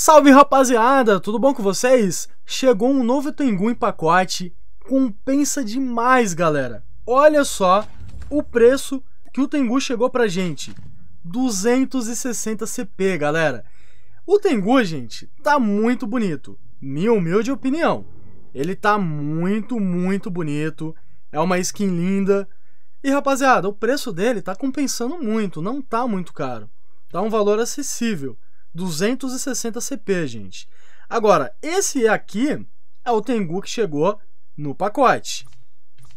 Salve rapaziada, tudo bom com vocês? Chegou um novo Tengu em pacote, compensa demais galera. Olha só o preço que o Tengu chegou pra gente, 260 CP galera. O Tengu, gente, tá muito bonito, minha humilde opinião. Ele tá muito, muito bonito, é uma skin linda. E rapaziada, o preço dele tá compensando muito, não tá muito caro. Tá um valor acessível. 260 CP, gente. Agora, esse aqui é o Tengu que chegou no pacote.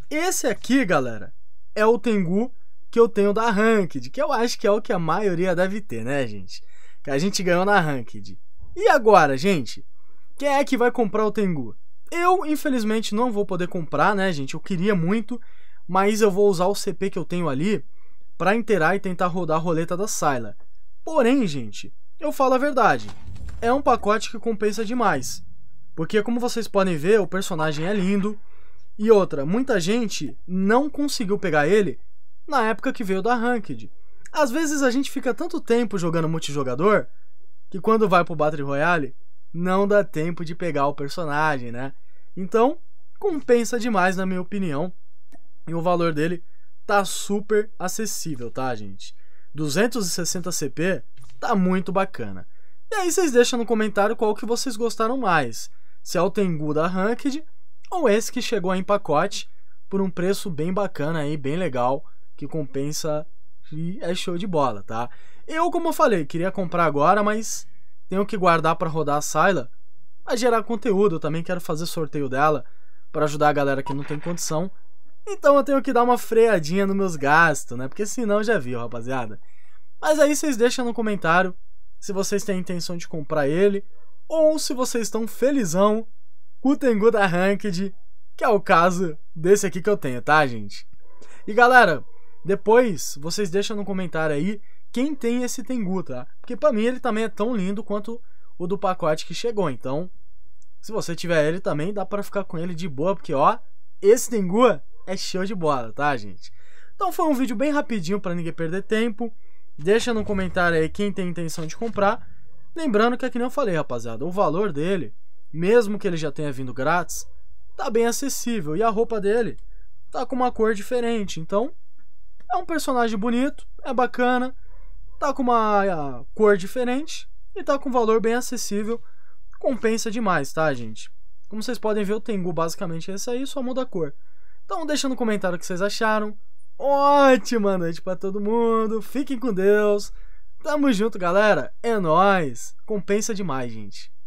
Esse aqui, galera, é o Tengu que eu tenho da Ranked, que eu acho que é o que a maioria deve ter, né, gente? Que a gente ganhou na Ranked. E agora, gente? Quem é que vai comprar o Tengu? Eu, infelizmente, não vou poder comprar, né, gente? Eu queria muito, mas eu vou usar o CP que eu tenho ali para inteirar e tentar rodar a roleta da Syla. Porém, gente, eu falo a verdade, é um pacote que compensa demais. Porque, como vocês podem ver, o personagem é lindo. E outra, muita gente não conseguiu pegar ele na época que veio da Ranked. Às vezes a gente fica tanto tempo jogando multijogador que quando vai pro Battle Royale não dá tempo de pegar o personagem, né? Então, compensa demais, na minha opinião. E o valor dele tá super acessível, tá, gente? 260 CP tá muito bacana. E aí vocês deixam no comentário qual que vocês gostaram mais, se é o Tengu da Ranked ou esse que chegou em pacote por um preço bem bacana aí, bem legal, que compensa e é show de bola, tá? Eu, como eu falei, queria comprar agora, mas tenho que guardar para rodar a Syla, para gerar conteúdo, eu também quero fazer sorteio dela para ajudar a galera que não tem condição. Então eu tenho que dar uma freadinha nos meus gastos, né? Porque senão já viu, rapaziada. Mas aí vocês deixam no comentário se vocês têm intenção de comprar ele ou se vocês estão felizão com o Tengu da Ranked, que é o caso desse aqui que eu tenho, tá, gente? E galera, depois vocês deixam no comentário aí quem tem esse Tengu, tá? Porque pra mim ele também é tão lindo quanto o do pacote que chegou, então se você tiver ele também, dá para ficar com ele de boa, porque ó, esse Tengu é show de bola, tá, gente? Então foi um vídeo bem rapidinho para ninguém perder tempo. Deixa no comentário aí quem tem intenção de comprar. Lembrando que é não eu falei, rapaziada, o valor dele, mesmo que ele já tenha vindo grátis, tá bem acessível. E a roupa dele tá com uma cor diferente. Então, é um personagem bonito, é bacana, tá com uma cor diferente e tá com um valor bem acessível. Compensa demais, tá, gente? Como vocês podem ver, o Tengu basicamente é esse aí, só muda a cor. Então deixa no comentário o que vocês acharam ótima noite para todo mundo. Fiquem com Deus. Tamo junto, galera. É nós. Compensa demais, gente.